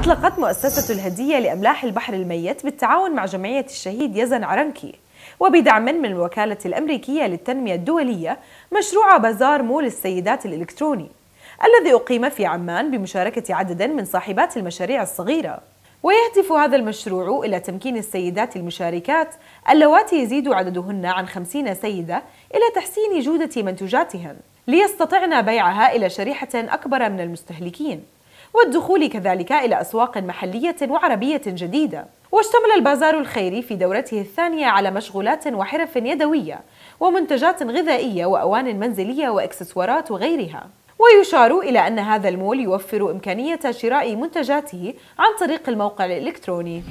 أطلقت مؤسسة الهدية لأملاح البحر الميت بالتعاون مع جمعية الشهيد يزن عرنكي وبدعم من الوكالة الأمريكية للتنمية الدولية مشروع بازار مول السيدات الإلكتروني الذي أقيم في عمان بمشاركة عدد من صاحبات المشاريع الصغيرة ويهدف هذا المشروع إلى تمكين السيدات المشاركات اللواتي يزيد عددهن عن 50 سيدة إلى تحسين جودة منتجاتهن ليستطعن بيعها إلى شريحة أكبر من المستهلكين والدخول كذلك إلى أسواق محلية وعربية جديدة واشتمل البازار الخيري في دورته الثانية على مشغولات وحرف يدوية ومنتجات غذائية وأوان منزلية وإكسسوارات وغيرها ويشار إلى أن هذا المول يوفر إمكانية شراء منتجاته عن طريق الموقع الإلكتروني